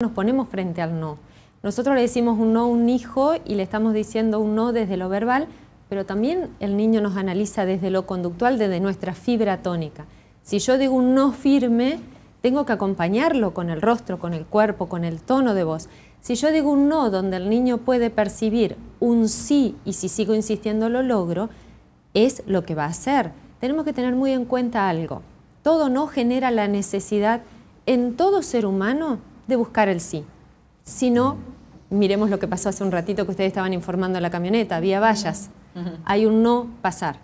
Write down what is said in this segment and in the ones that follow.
Nos ponemos frente al no. Nosotros le decimos un no a un hijo y le estamos diciendo un no desde lo verbal, pero también el niño nos analiza desde lo conductual, desde nuestra fibra tónica. Si yo digo un no firme, tengo que acompañarlo con el rostro, con el cuerpo, con el tono de voz. Si yo digo un no donde el niño puede percibir un sí y si sigo insistiendo lo logro, es lo que va a hacer. Tenemos que tener muy en cuenta algo. Todo no genera la necesidad en todo ser humano de buscar el sí. Si no, miremos lo que pasó hace un ratito que ustedes estaban informando a la camioneta, vía vallas. Hay un no pasar.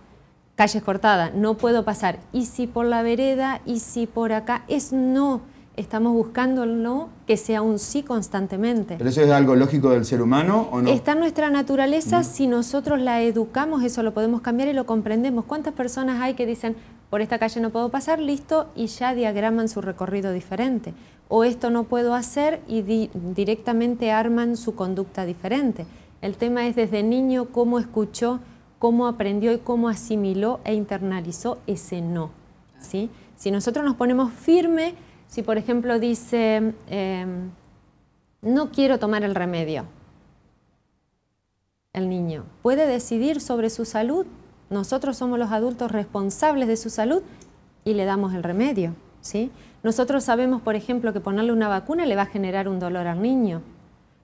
Calles cortada, no puedo pasar. ¿Y si por la vereda? ¿Y si por acá? Es no. Estamos buscando el no que sea un sí constantemente. ¿Pero eso es algo lógico del ser humano o no? Está en nuestra naturaleza, si nosotros la educamos, eso lo podemos cambiar y lo comprendemos. ¿Cuántas personas hay que dicen, por esta calle no puedo pasar, listo, y ya diagraman su recorrido diferente. O esto no puedo hacer y directamente arman su conducta diferente. El tema es desde niño cómo escuchó, cómo aprendió y cómo asimiló e internalizó ese no. Si nosotros nos ponemos firme, si por ejemplo dice, em, no quiero tomar el remedio, el niño puede decidir sobre su salud nosotros somos los adultos responsables de su salud y le damos el remedio. ¿sí? Nosotros sabemos, por ejemplo, que ponerle una vacuna le va a generar un dolor al niño,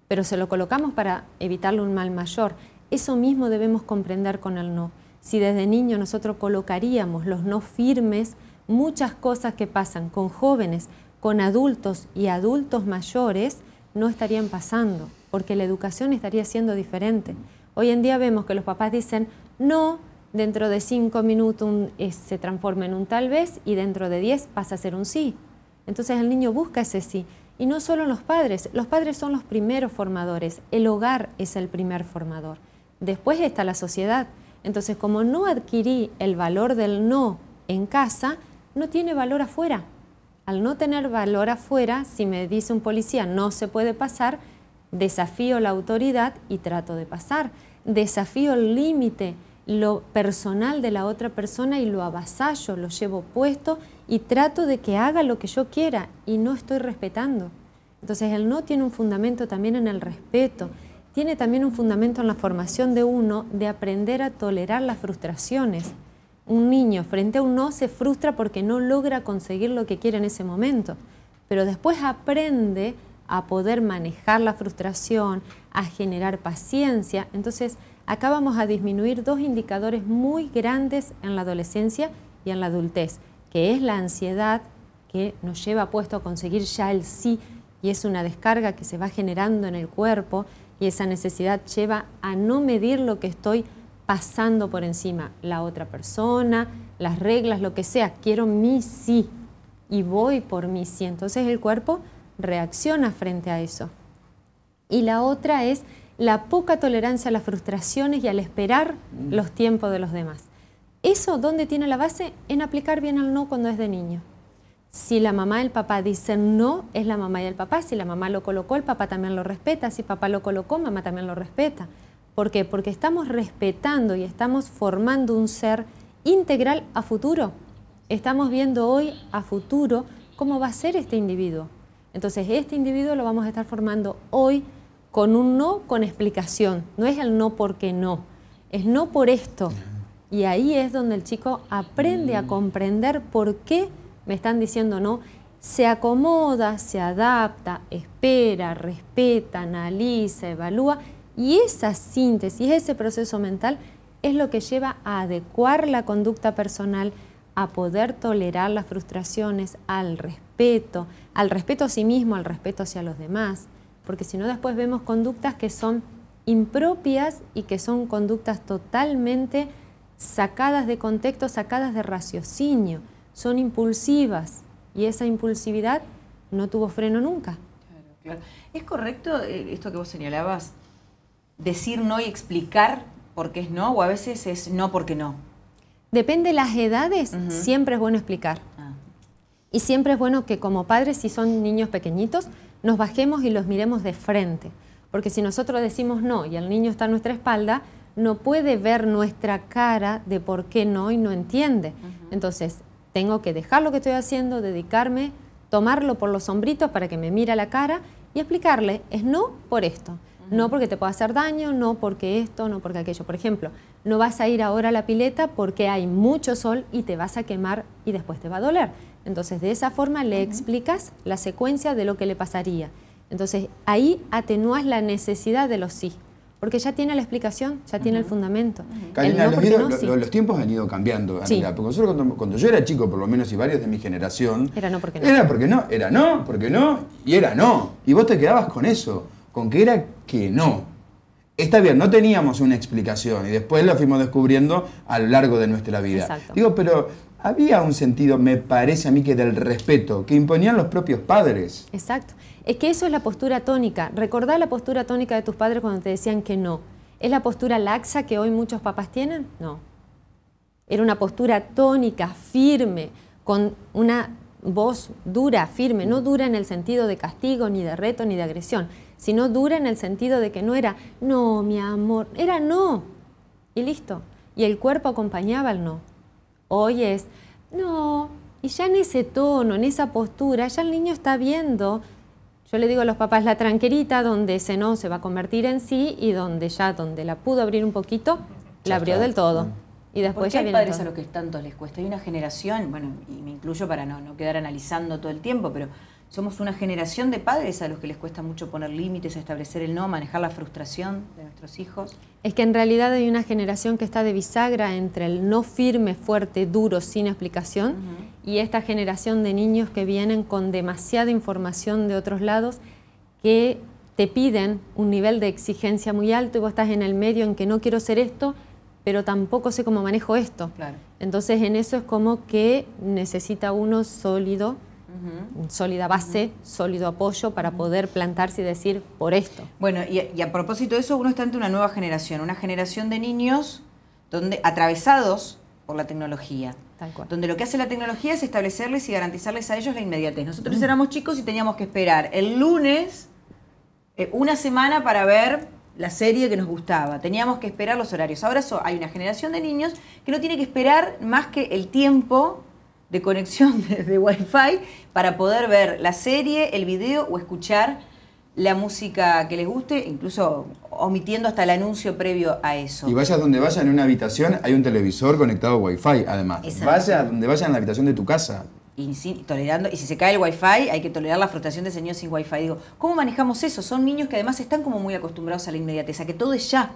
pero se lo colocamos para evitarle un mal mayor. Eso mismo debemos comprender con el no. Si desde niño nosotros colocaríamos los no firmes, muchas cosas que pasan con jóvenes, con adultos y adultos mayores no estarían pasando, porque la educación estaría siendo diferente. Hoy en día vemos que los papás dicen, no, dentro de cinco minutos eh, se transforma en un tal vez y dentro de diez pasa a ser un sí. Entonces el niño busca ese sí. Y no solo los padres, los padres son los primeros formadores, el hogar es el primer formador. Después está la sociedad. Entonces, como no adquirí el valor del no en casa, no tiene valor afuera. Al no tener valor afuera, si me dice un policía no se puede pasar, desafío la autoridad y trato de pasar. Desafío el límite lo personal de la otra persona y lo avasallo, lo llevo puesto y trato de que haga lo que yo quiera y no estoy respetando. Entonces el no tiene un fundamento también en el respeto, tiene también un fundamento en la formación de uno de aprender a tolerar las frustraciones. Un niño frente a un no se frustra porque no logra conseguir lo que quiere en ese momento, pero después aprende a poder manejar la frustración, a generar paciencia. Entonces, acá vamos a disminuir dos indicadores muy grandes en la adolescencia y en la adultez, que es la ansiedad que nos lleva puesto a conseguir ya el sí y es una descarga que se va generando en el cuerpo y esa necesidad lleva a no medir lo que estoy pasando por encima, la otra persona, las reglas, lo que sea, quiero mi sí y voy por mi sí. Entonces el cuerpo reacciona frente a eso. Y la otra es la poca tolerancia a las frustraciones y al esperar mm. los tiempos de los demás. Eso, ¿dónde tiene la base? En aplicar bien al no cuando es de niño. Si la mamá y el papá dicen no, es la mamá y el papá. Si la mamá lo colocó, el papá también lo respeta. Si papá lo colocó, mamá también lo respeta. ¿Por qué? Porque estamos respetando y estamos formando un ser integral a futuro. Estamos viendo hoy a futuro cómo va a ser este individuo. Entonces, este individuo lo vamos a estar formando hoy con un no con explicación. No es el no porque no, es no por esto. Y ahí es donde el chico aprende a mm. comprender por qué me están diciendo no, se acomoda, se adapta, espera, respeta, analiza, evalúa. Y esa síntesis, ese proceso mental es lo que lleva a adecuar la conducta personal, a poder tolerar las frustraciones, al respeto, al respeto a sí mismo, al respeto hacia los demás porque si no después vemos conductas que son impropias y que son conductas totalmente sacadas de contexto, sacadas de raciocinio, son impulsivas y esa impulsividad no tuvo freno nunca. Claro, claro. ¿Es correcto eh, esto que vos señalabas, decir no y explicar por qué es no o a veces es no porque no? Depende de las edades, siempre es bueno explicar. Ah. Y siempre es bueno que como padres, si son niños pequeñitos, nos bajemos y los miremos de frente. Porque si nosotros decimos no y el niño está a nuestra espalda, no puede ver nuestra cara de por qué no y no entiende. Entonces, tengo que dejar lo que estoy haciendo, dedicarme, tomarlo por los sombritos para que me mire la cara y explicarle, es no por esto. No porque te pueda hacer daño, no porque esto, no porque aquello. Por ejemplo, no vas a ir ahora a la pileta porque hay mucho sol y te vas a quemar y después te va a doler. Entonces, de esa forma le explicas la secuencia de lo que le pasaría. Entonces, ahí atenúas la necesidad de los sí. Porque ya tiene la explicación, ya tiene el fundamento. los, tiempos han ido cambiando. Porque nosotros cuando, yo era chico, por lo menos, y varios de mi generación... Era no porque no. Era porque no, era no, porque no, y era no. Y vos te quedabas con eso, con que era que no. Está bien, no teníamos una explicación y después la fuimos descubriendo a lo largo de nuestra vida. Digo, pero había un sentido, me parece a mí, que del respeto, que imponían los propios padres. Exacto. Es que eso es la postura tónica. Recordar la postura tónica de tus padres cuando te decían que no. ¿Es la postura laxa que hoy muchos papás tienen? No. Era una postura tónica, firme, con una voz dura, firme, no dura en el sentido de castigo, ni de reto, ni de agresión, sino dura en el sentido de que no era no, mi amor, era no. Y listo. Y el cuerpo acompañaba el no. Hoy es, no, y ya en ese tono, en esa postura, ya el niño está viendo, yo le digo a los papás, la tranquerita donde ese no se va a convertir en sí y donde ya, donde la pudo abrir un poquito, la abrió del todo. Mm. Y después qué ya hay padres a los que tanto les cuesta? Hay una generación, bueno, y me incluyo para no, no quedar analizando todo el tiempo, pero somos una generación de padres a los que les cuesta mucho poner límites, establecer el no, manejar la frustración de nuestros hijos. Es que en realidad hay una generación que está de bisagra entre el no firme, fuerte, duro, sin explicación, y esta generación de niños que vienen con demasiada información de otros lados que te piden un nivel de exigencia muy alto y vos estás en el medio en que no quiero ser esto, pero tampoco sé cómo manejo esto. Entonces en eso es como que necesita uno sólido sólida base, sólido apoyo para poder plantarse y decir por esto. Bueno, y a, propósito de eso, uno está ante una nueva generación, una generación de niños donde, atravesados por la tecnología. Donde lo que hace la tecnología es establecerles y garantizarles a ellos la inmediatez. Nosotros éramos chicos y teníamos que esperar el lunes eh, una semana para ver la serie que nos gustaba. Teníamos que esperar los horarios. Ahora hay una generación de niños que no tiene que esperar más que el tiempo de conexión de, Wi-Fi para poder ver la serie, el video o escuchar la música que les guste, incluso omitiendo hasta el anuncio previo a eso. Y vayas donde vayas, en una habitación hay un televisor conectado a Wi-Fi, además. Vaya donde vaya en la habitación de tu casa. Y, tolerando, y si se cae el wifi hay que tolerar la frustración de señores sin wifi. Digo, ¿cómo manejamos eso? Son niños que además están como muy acostumbrados a la inmediateza, que todo es ya.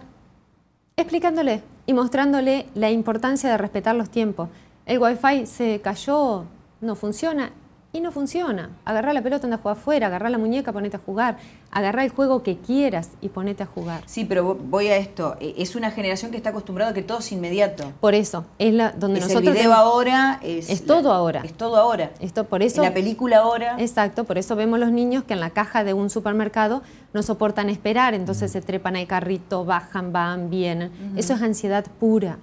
Explicándole y mostrándole la importancia de respetar los tiempos el wifi se cayó, no funciona, y no funciona. Agarrá la pelota, anda a jugar afuera, agarrá la muñeca, ponete a jugar, agarrá el juego que quieras y ponete a jugar. Sí, pero voy a esto. E-, es una generación que está acostumbrada a que todo es inmediato. Por eso, es la donde nosotros. El video ahora es. todo ahora. Es todo ahora. Esto, por eso. la película ahora. Exacto, por eso vemos los niños que en la caja de un supermercado no soportan esperar, entonces se trepan al carrito, bajan, van, vienen. Eso es ansiedad pura.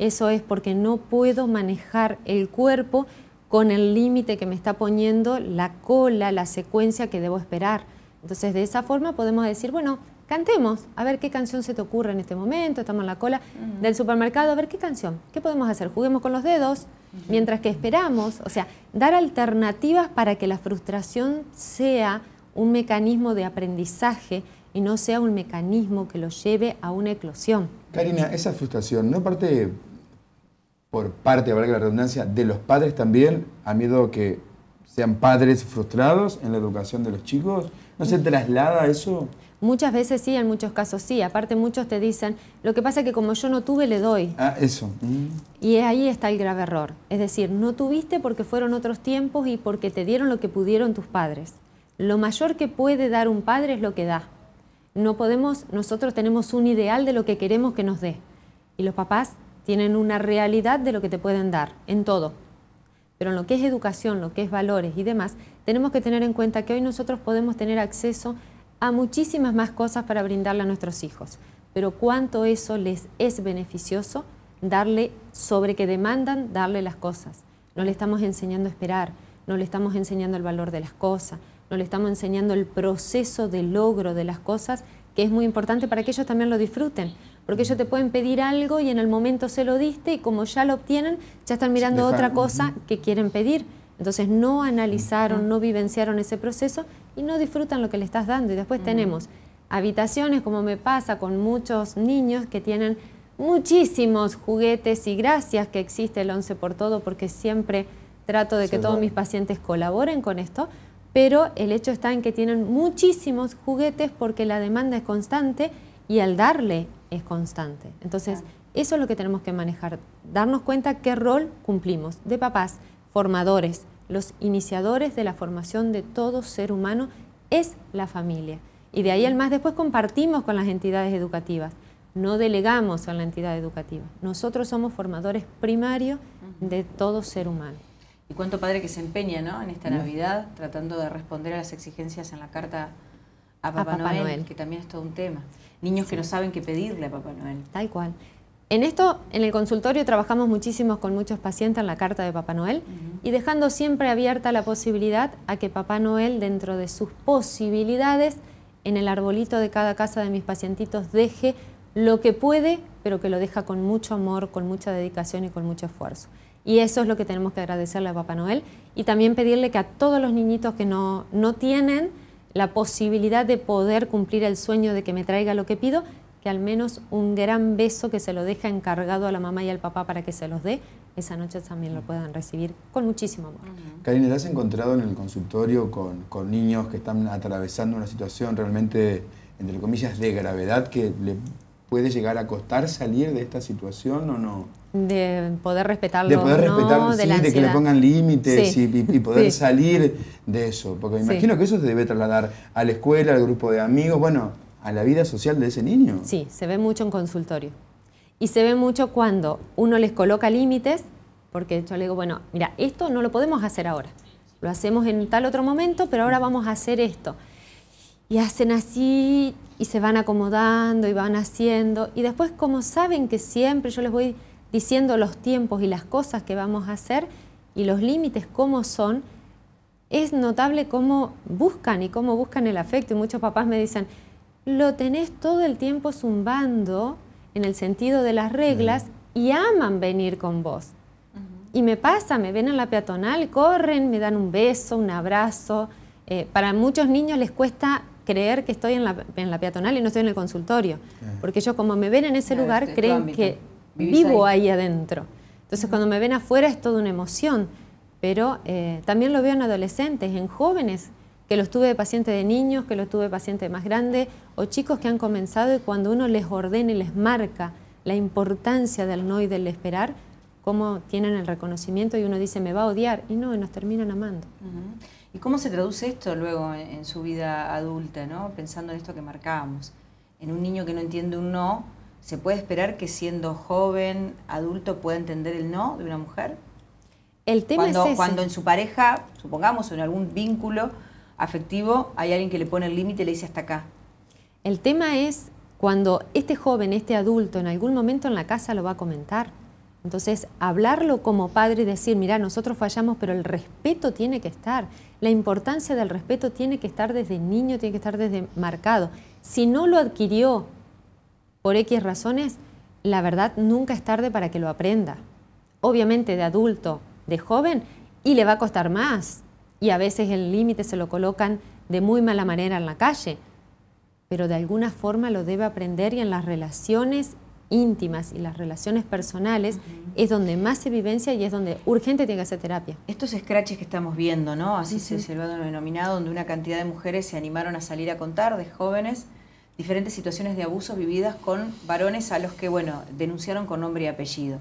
Eso es porque no puedo manejar el cuerpo con el límite que me está poniendo la cola, la secuencia que debo esperar. Entonces, de esa forma podemos decir, bueno, cantemos, a ver qué canción se te ocurre en este momento, estamos en la cola del supermercado, a ver qué canción, qué podemos hacer, juguemos con los dedos, mientras que esperamos, o sea, dar alternativas para que la frustración sea un mecanismo de aprendizaje y no sea un mecanismo que lo lleve a una eclosión. Karina, esa frustración no parte por parte, que la redundancia, de los padres también, a miedo que sean padres frustrados en la educación de los chicos? ¿No se traslada eso? Muchas veces sí, en muchos casos sí. Aparte muchos te dicen, lo que pasa es que como yo no tuve, le doy. Ah, eso. Mm. Y ahí está el grave error. Es decir, no tuviste porque fueron otros tiempos y porque te dieron lo que pudieron tus padres. Lo mayor que puede dar un padre es lo que da. No podemos, nosotros tenemos un ideal de lo que queremos que nos dé. Y los papás tienen una realidad de lo que te pueden dar, en todo. Pero en lo que es educación, lo que es valores y demás, tenemos que tener en cuenta que hoy nosotros podemos tener acceso a muchísimas más cosas para brindarle a nuestros hijos. Pero cuánto eso les es beneficioso darle sobre que demandan darle las cosas. No le estamos enseñando a esperar, no le estamos enseñando el valor de las cosas, no le estamos enseñando el proceso de logro de las cosas, que es muy importante para que ellos también lo disfruten porque ellos te pueden pedir algo y en el momento se lo diste y como ya lo obtienen, ya están mirando otra cosa que quieren pedir. Entonces no analizaron, no vivenciaron ese proceso y no disfrutan lo que le estás dando. Y después tenemos habitaciones, como me pasa con muchos niños que tienen muchísimos juguetes y gracias que existe el Once por todo, porque siempre trato de que todos mis pacientes colaboren con esto, pero el hecho está en que tienen muchísimos juguetes porque la demanda es constante y al darle es constante. Entonces, eso es lo que tenemos que manejar, darnos cuenta qué rol cumplimos de papás, formadores, los iniciadores de la formación de todo ser humano es la familia. Y de ahí al más después compartimos con las entidades educativas, no delegamos a la entidad educativa. Nosotros somos formadores primarios de todo ser humano. Y cuánto padre que se empeña ¿no? en esta Navidad tratando de responder a las exigencias en la carta a Papá, Noel, Noel, que también es todo un tema niños que no saben qué pedirle a Papá Noel. Tal cual. En esto, en el consultorio trabajamos muchísimo con muchos pacientes en la carta de Papá Noel y dejando siempre abierta la posibilidad a que Papá Noel, dentro de sus posibilidades, en el arbolito de cada casa de mis pacientitos deje lo que puede, pero que lo deja con mucho amor, con mucha dedicación y con mucho esfuerzo. Y eso es lo que tenemos que agradecerle a Papá Noel y también pedirle que a todos los niñitos que no, no tienen, la posibilidad de poder cumplir el sueño de que me traiga lo que pido, que al menos un gran beso que se lo deja encargado a la mamá y al papá para que se los dé, esa noche también lo puedan recibir con muchísimo amor. Karina, ¿te has encontrado en el consultorio con, con niños que están atravesando una situación realmente, entre comillas, de gravedad que le puede llegar a costar salir de esta situación o no? De poder respetarlo. De poder respetar, sí, de, que le pongan límites y, poder salir de eso. Porque imagino que eso se debe trasladar a la escuela, al grupo de amigos, bueno, a la vida social de ese niño. Sí, se ve mucho en consultorio. Y se ve mucho cuando uno les coloca límites, porque yo le digo, bueno, mira, esto no lo podemos hacer ahora. Lo hacemos en tal otro momento, pero ahora vamos a hacer esto. Y hacen así y se van acomodando y van haciendo. Y después, como saben que siempre yo les voy diciendo los tiempos y las cosas que vamos a hacer y los límites cómo son, es notable cómo buscan y cómo buscan el afecto. Y muchos papás me dicen, lo tenés todo el tiempo zumbando en el sentido de las reglas y aman venir con vos. Y me pasa, me ven en la peatonal, corren, me dan un beso, un abrazo. Eh, para muchos niños les cuesta creer que estoy en la, en peatonal y no estoy en el consultorio, porque ellos como me ven en ese lugar este creen que vivo ahí? adentro. Entonces cuando me ven afuera es toda una emoción, pero eh, también lo veo en adolescentes, en jóvenes, que los tuve de paciente de niños, que los tuve de paciente más grande, o chicos que han comenzado y cuando uno les ordena y les marca la importancia del no y del esperar, cómo tienen el reconocimiento y uno dice me va a odiar y no, nos terminan amando. ¿Y cómo se traduce esto luego en, su vida adulta, ¿no? pensando en esto que marcábamos? En un niño que no entiende un no, ¿se puede esperar que siendo joven, adulto, pueda entender el no de una mujer? El tema es cuando en su pareja, supongamos, en algún vínculo afectivo, hay alguien que le pone el límite y le dice hasta acá. El tema es cuando este joven, este adulto, en algún momento en la casa lo va a comentar. Entonces, hablarlo como padre y decir, mira, nosotros fallamos, pero el respeto tiene que estar la importancia del respeto tiene que estar desde niño, tiene que estar desde marcado. Si no lo adquirió por X razones, la verdad nunca es tarde para que lo aprenda. Obviamente de adulto, de joven, y le va a costar más. Y a veces el límite se lo colocan de muy mala manera en la calle. Pero de alguna forma lo debe aprender y en las relaciones íntimas y las relaciones personales es donde más se vivencia y es donde urgente tiene que hacer terapia. Estos scratches que estamos viendo, ¿no? Así se lo denominado, donde una cantidad de mujeres se animaron a salir a contar de jóvenes diferentes situaciones de abuso vividas con varones a los que, bueno, denunciaron con nombre y apellido.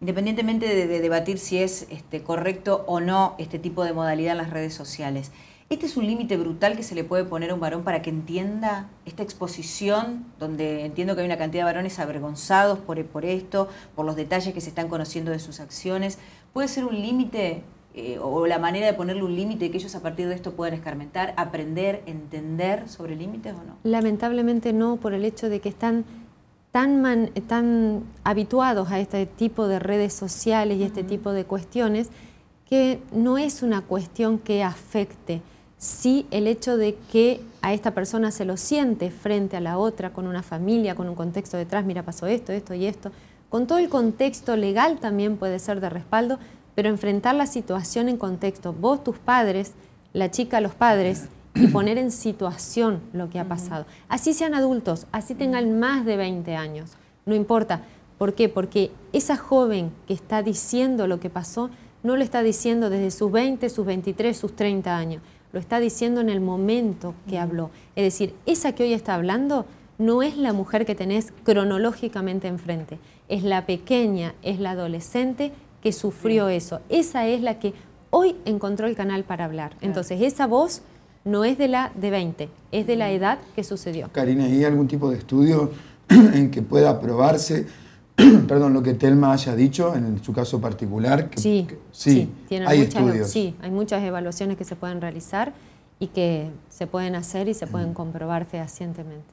Independientemente de, debatir si es este, correcto o no este tipo de modalidad en las redes sociales. ¿Este es un límite brutal que se le puede poner a un varón para que entienda esta exposición, donde entiendo que hay una cantidad de varones avergonzados por, esto, por los detalles que se están conociendo de sus acciones? ¿Puede ser un límite eh, o la manera de ponerle un límite que ellos a partir de esto puedan escarmentar, aprender, entender sobre límites o no? Lamentablemente no, por el hecho de que están tan, habituados a este tipo de redes sociales y este tipo de cuestiones que no es una cuestión que afecte si el hecho de que a esta persona se lo siente frente a la otra, con una familia, con un contexto detrás, mira, pasó esto, esto y esto, con todo el contexto legal también puede ser de respaldo, pero enfrentar la situación en contexto, vos, tus padres, la chica, los padres, y poner en situación lo que ha pasado. Así sean adultos, así tengan más de 20 años, no importa. ¿Por qué? Porque esa joven que está diciendo lo que pasó, no lo está diciendo desde sus 20, sus 23, sus 30 años lo está diciendo en el momento que mm. habló. Es decir, esa que hoy está hablando no es la mujer que tenés cronológicamente enfrente, es la pequeña, es la adolescente que sufrió eso. Esa es la que hoy encontró el canal para hablar. Entonces, esa voz no es de la de 20, es de la edad que sucedió. Karina, ¿hay algún tipo de estudio en que pueda probarse? perdón, lo que Telma haya dicho en su caso particular. sí, sí, hay muchas, estudios. Sí, hay muchas evaluaciones que se pueden realizar y que se pueden hacer y se pueden mm. comprobar fehacientemente.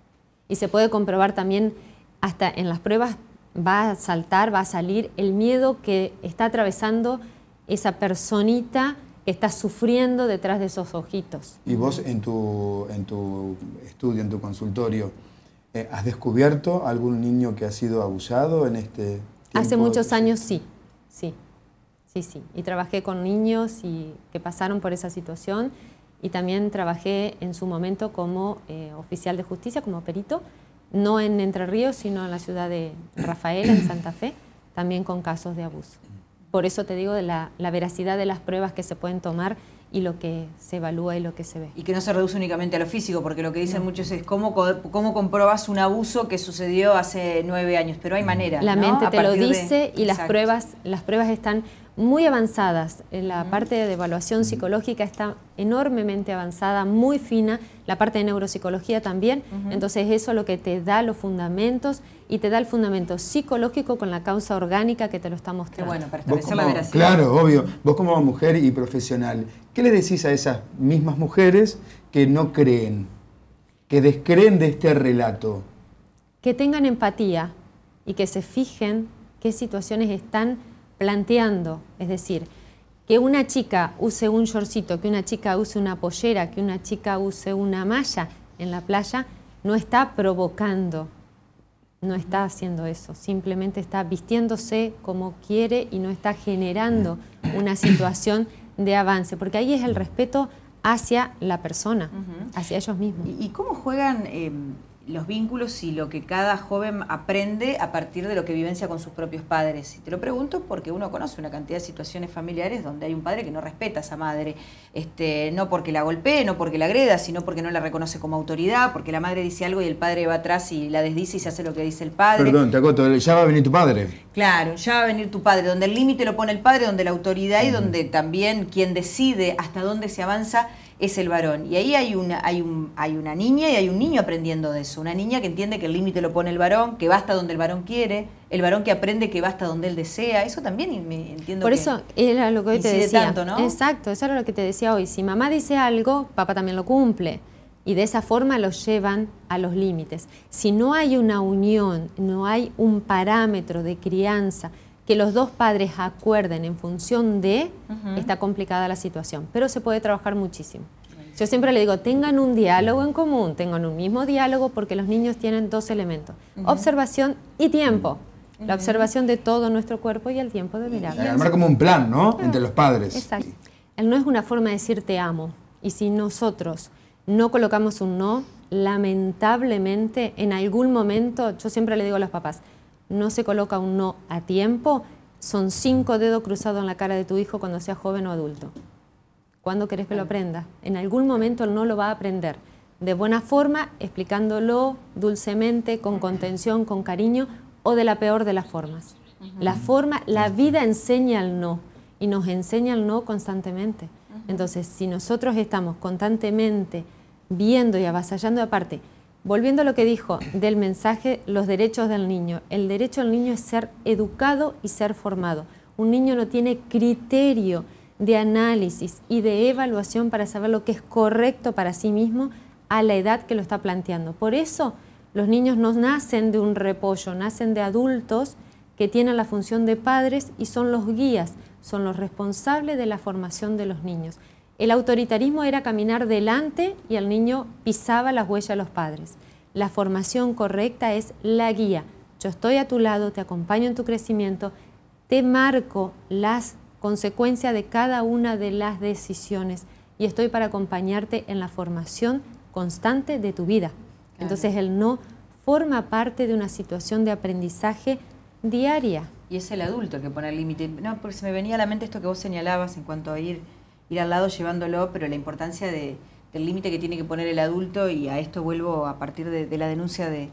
Y se puede comprobar también, hasta en las pruebas va a saltar, va a salir el miedo que está atravesando esa personita que está sufriendo detrás de esos ojitos. Y vos en en tu estudio, en tu consultorio, eh, ¿Has descubierto algún niño que ha sido abusado en este... Tiempo? Hace muchos años sí, sí, sí, sí. Y trabajé con niños y que pasaron por esa situación y también trabajé en su momento como eh, oficial de justicia, como perito, no en Entre Ríos, sino en la ciudad de Rafael, en Santa Fe, también con casos de abuso. Por eso te digo de la, la veracidad de las pruebas que se pueden tomar y lo que se evalúa y lo que se ve. Y que no se reduce únicamente a lo físico, porque lo que dicen muchos es cómo, cómo comprobas un abuso que sucedió hace nueve años, pero hay mm. manera. La mente te lo dice y las pruebas, las pruebas están muy avanzadas. Eh, la parte de evaluación psicológica está enormemente avanzada, muy fina, la parte de neuropsicología también. Entonces eso es lo que te da los fundamentos y te da el fundamento psicológico con la causa orgánica que te lo está mostrando. bueno, la Claro, obvio. Vos como mujer y profesional, ¿qué le decís a esas mismas mujeres que no creen, que descreen de este relato? Que tengan empatía y que se fijen qué situaciones están planteando, es decir, que una chica use un shortcito, que una chica use una pollera, que una chica use una malla en la playa, no está provocando, no está haciendo eso, simplemente está vistiéndose como quiere y no está generando una situación de avance, porque ahí es el respeto hacia la persona, hacia ellos mismos. ¿Y cómo juegan... Em, los vínculos y lo que cada joven aprende a partir de lo que vivencia con sus propios padres. Y te lo pregunto porque uno conoce una cantidad de situaciones familiares donde hay un padre que no respeta a esa madre, este, no porque la golpee, no porque la agreda, sino porque no la reconoce como autoridad, porque la madre dice algo y el padre va atrás y la desdice y se hace lo que dice el padre. Perdón, te acoto, ya va a venir tu padre. Claro, ya va a venir tu padre, donde el límite lo pone el padre, donde la autoridad y donde también quien decide hasta dónde se avanza es el varón. Y ahí hay una, hay, un, hay una niña y hay un niño aprendiendo de eso. Una niña que entiende que el límite lo pone el varón, que basta donde el varón quiere, el varón que aprende que basta donde él desea. Eso también me entiendo. Por eso era lo que hoy te decía. Exacto, eso era lo que te decía hoy. Si mamá dice algo, papá también lo cumple. Y de esa forma los llevan a los límites. Si no hay una unión, no hay un parámetro de crianza, que los dos padres acuerden en función de está complicada la situación, pero se puede trabajar muchísimo. Yo siempre le digo, tengan un diálogo en común, tengan un mismo diálogo porque los niños tienen dos elementos, observación y tiempo. La observación de todo nuestro cuerpo y el tiempo de mirar. Armar como un plan, ¿no? Entre los padres. Exacto. El no es una forma de decir te amo. Y si nosotros no colocamos un no, lamentablemente en algún momento, yo siempre le digo a los papás, no se coloca un no a tiempo, son cinco dedos cruzados en la cara de tu hijo cuando sea joven o adulto. ¿Cuándo querés que lo aprenda? En algún momento el no lo va a aprender. De buena forma, explicándolo dulcemente, con contención, con cariño, o de la peor de las formas. La forma, la vida enseña el no y nos enseña el no constantemente. Entonces, si nosotros estamos constantemente viendo y avasallando aparte, Volviendo a lo que dijo del mensaje, los derechos del niño. El derecho del niño es ser educado y ser formado. Un niño no tiene criterio de análisis y de evaluación para saber lo que es correcto para sí mismo a la edad que lo está planteando. Por eso los niños no nacen de un repollo, nacen de adultos que tienen la función de padres y son los guías, son los responsables de la formación de los niños. El autoritarismo era caminar delante y el niño pisaba las huellas de los padres. La formación correcta es la guía. Yo estoy a tu lado, te acompaño en tu crecimiento, te marco las consecuencias de cada una de las decisiones y estoy para acompañarte en la formación constante de tu vida. Entonces el no forma parte de una situación de aprendizaje diaria. Y es el adulto el que pone el límite. No, porque se me venía a la mente esto que vos señalabas en cuanto a ir ir al lado llevándolo, pero la importancia del límite que tiene que poner el adulto, y a esto vuelvo a partir de, la denuncia de,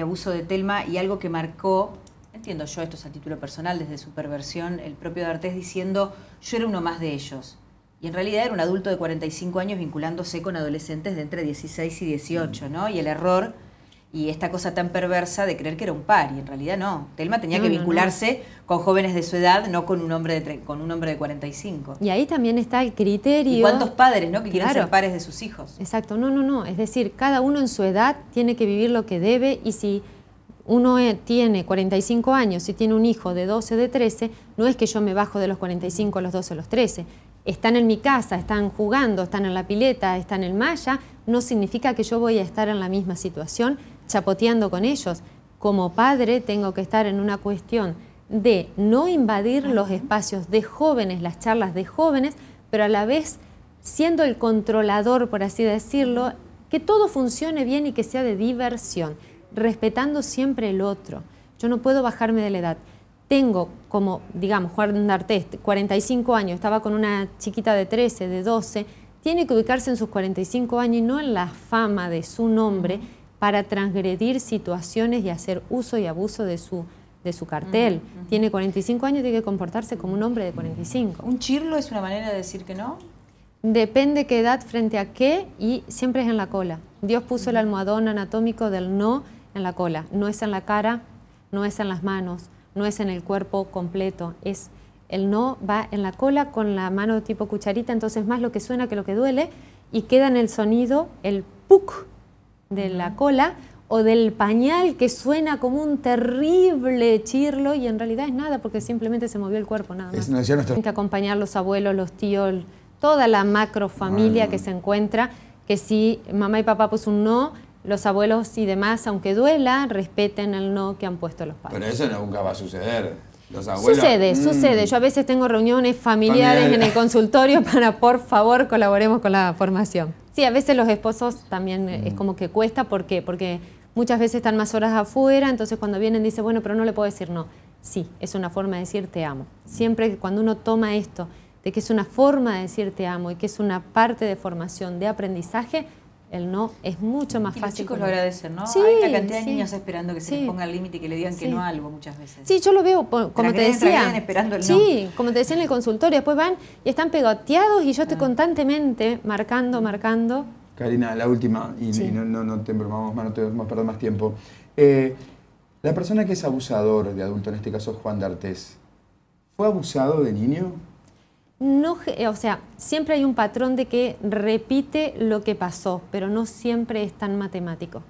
abuso de Telma, y algo que marcó, entiendo yo, esto es a título personal, desde su perversión, el propio D'Artés diciendo, yo era uno más de ellos. Y en realidad era un adulto de 45 años vinculándose con adolescentes de entre 16 y 18, ¿no? Y el error y esta cosa tan perversa de creer que era un par, y en realidad no. Telma tenía que vincularse con jóvenes de su edad, no con un hombre de con un hombre de 45. Y ahí también está el criterio. cuántos padres, ¿no? Que quieren ser pares de sus hijos. Exacto, no, no, no. Es decir, cada uno en su edad tiene que vivir lo que debe y si uno eh, tiene 45 años y tiene un hijo de 12 de 13, no es que yo me bajo de los 45 a los 12 o los 13. Están en mi casa, están jugando, están en la pileta, están en el malla, no significa que yo voy a estar en la misma situación chapoteando con ellos. Como padre tengo que estar en una cuestión de no invadir los espacios de jóvenes, las charlas de jóvenes, pero a la vez siendo el controlador, por así decirlo, que todo funcione bien y que sea de diversión, respetando siempre el otro. Yo no puedo bajarme de la edad. Tengo como, digamos, Juan D'Artés, este, 45 años, estaba con una chiquita de 13, de 12, tiene que ubicarse en sus 45 años y no en la fama de su nombre para transgredir situaciones y hacer uso y abuso de su, de su cartel. Tiene 45 años y tiene que comportarse como un hombre de 45. ¿Un chirlo es una manera de decir que no? Depende qué edad, frente a qué, y siempre es en la cola. Dios puso el almohadón anatómico del no en la cola. No es en la cara, no es en las manos, no es en el cuerpo completo. Es el no va en la cola con la mano tipo cucharita, entonces más lo que suena que lo que duele, y queda en el sonido el puk de la cola o del pañal que suena como un terrible chirlo y en realidad es nada porque simplemente se movió el cuerpo, nada que acompañar los abuelos, los tíos, toda la macrofamilia que se encuentra, que si mamá y papá puso un no, los abuelos y demás, aunque duela, respeten el no que han puesto los padres. Pero eso nunca va a suceder sucede, mm. sucede. Yo a veces tengo reuniones familiares en el consultorio para, por favor, colaboremos con la formación. Sí, a veces los esposos también eh, es mm. como que cuesta, ¿por qué? Porque muchas veces están más horas afuera, entonces cuando vienen dice, bueno, pero no le puedo decir no. Sí, es una forma de decir te amo. Siempre que cuando uno toma esto, de que es una forma de decir te amo y que es una parte de formación, de aprendizaje, el no es mucho más fácil. Los chicos lo agradecen, ¿no? Hay una cantidad de niños esperando que se les ponga el límite y que le digan que no algo muchas veces. Sí, yo lo veo, como te decía. Esperando sí, como te decía en el consultorio, después van y están pegoteados y yo estoy ah. constantemente marcando, marcando. Karina, la última, y, no, no, te más, no te vamos a perder más tiempo. Eh, la persona que es abusador de adulto, en este caso Juan D'Artés, ¿fue abusado de niño? no, o sea, siempre hay un patrón de que repite lo que pasó, pero no siempre es tan matemático.